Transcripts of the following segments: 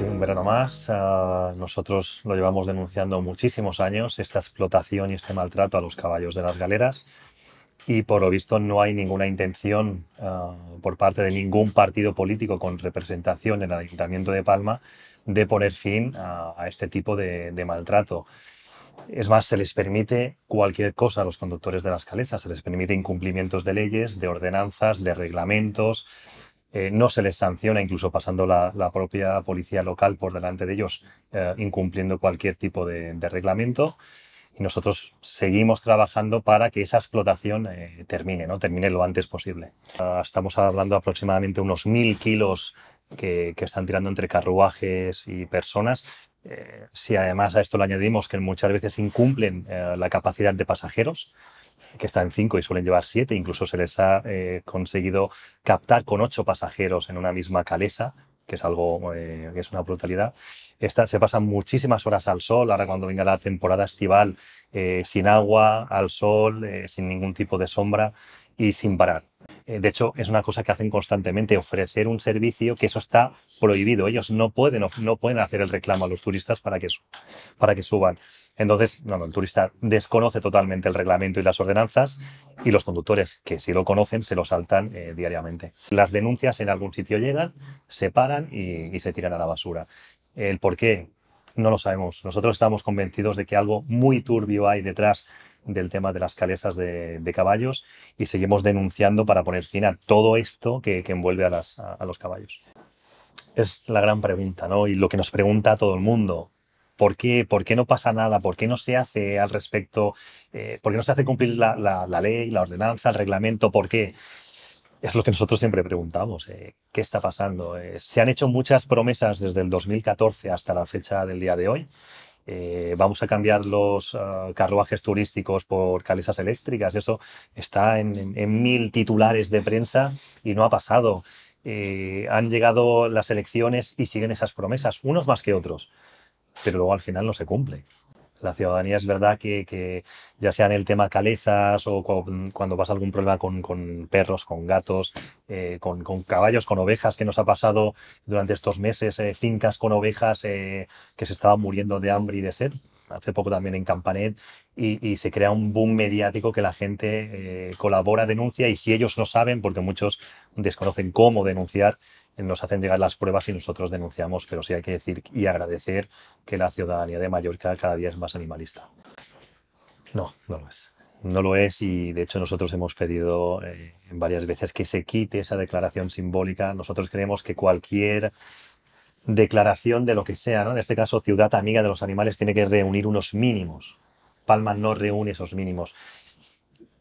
un verano más. Ah, nosotros lo llevamos denunciando muchísimos años, esta explotación y este maltrato a los caballos de las galeras. Y por lo visto no hay ninguna intención ah, por parte de ningún partido político con representación en el Ayuntamiento de Palma de poner fin a, este tipo de, de maltrato. Es más, se les permite cualquier cosa a los conductores de las calesas, se les permite incumplimientos de leyes, de ordenanzas, de reglamentos, eh, no se les sanciona, incluso pasando la, propia policía local por delante de ellos, eh, incumpliendo cualquier tipo de, reglamento. Y nosotros seguimos trabajando para que esa explotación eh, termine, ¿no? termine lo antes posible. Ah, estamos hablando aproximadamente unos mil kilos que, están tirando entre carruajes y personas, si además a esto le añadimos que muchas veces incumplen la capacidad de pasajeros, que está en cinco y suelen llevar siete, incluso se les ha eh, conseguido captar con ocho pasajeros en una misma calesa, que es algo eh, que es una brutalidad. se pasan muchísimas horas al sol, ahora cuando venga la temporada estival, eh, sin agua, al sol, sin ningún tipo de sombra y sin parar. Eh, de hecho, es una cosa que hacen constantemente, ofrecer un servicio que eso está prohibido. Ellos no pueden, no pueden hacer el reclamo a los turistas para que, para que suban. Entonces, no, el turista desconoce totalmente el reglamento y las ordenanzas y los conductores, que si lo conocen, se lo saltan eh, diariamente. Las denuncias en algún sitio llegan, se paran y, se tiran a la basura. El por qué, no lo sabemos. Nosotros estamos convencidos de que algo muy turbio hay detrás del tema de las calesas de, caballos y seguimos denunciando para poner fin a todo esto que, envuelve a, los caballos. Es la gran pregunta, ¿no? Y lo que nos pregunta todo el mundo. ¿Por qué, ¿Por qué no pasa nada? ¿Por qué no se hace al respecto? Eh, ¿Por qué no se hace cumplir la, ley, la ordenanza, el reglamento? ¿Por qué? Es lo que nosotros siempre preguntamos. Eh, ¿Qué está pasando? Eh, se han hecho muchas promesas desde el 2014 hasta la fecha del día de hoy eh, vamos a cambiar los eh, carruajes turísticos por calesas eléctricas. Eso está en, mil titulares de prensa y no ha pasado. Eh, han llegado las elecciones y siguen esas promesas, unos más que otros, pero luego al final no se cumple. La ciudadanía es verdad que, ya sea en el tema calesas o cuando pasa algún problema con, perros, con gatos, eh, con, caballos, con ovejas, que nos ha pasado durante estos meses, eh, fincas con ovejas eh, que se estaban muriendo de hambre y de sed. Hace poco también en Campanet, y se crea un boom mediático que la gente colabora, denuncia, y si ellos no saben, porque muchos desconocen cómo denunciar, nos hacen llegar las pruebas y nosotros denunciamos, pero sí hay que decir y agradecer que la ciudadanía de Mallorca cada día es más animalista. No, no lo es. No lo es y de hecho nosotros hemos pedido eh, varias veces que se quite esa declaración simbólica. Nosotros creemos que cualquier declaración de lo que sea, en este caso ciudad amiga de los animales tiene que reunir unos mínimos. Palma no reúne esos mínimos.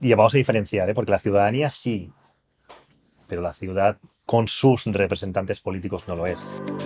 Y vamos a diferenciar, ¿eh? porque la ciudadanía sí, pero la ciudad con sus representantes políticos no lo es.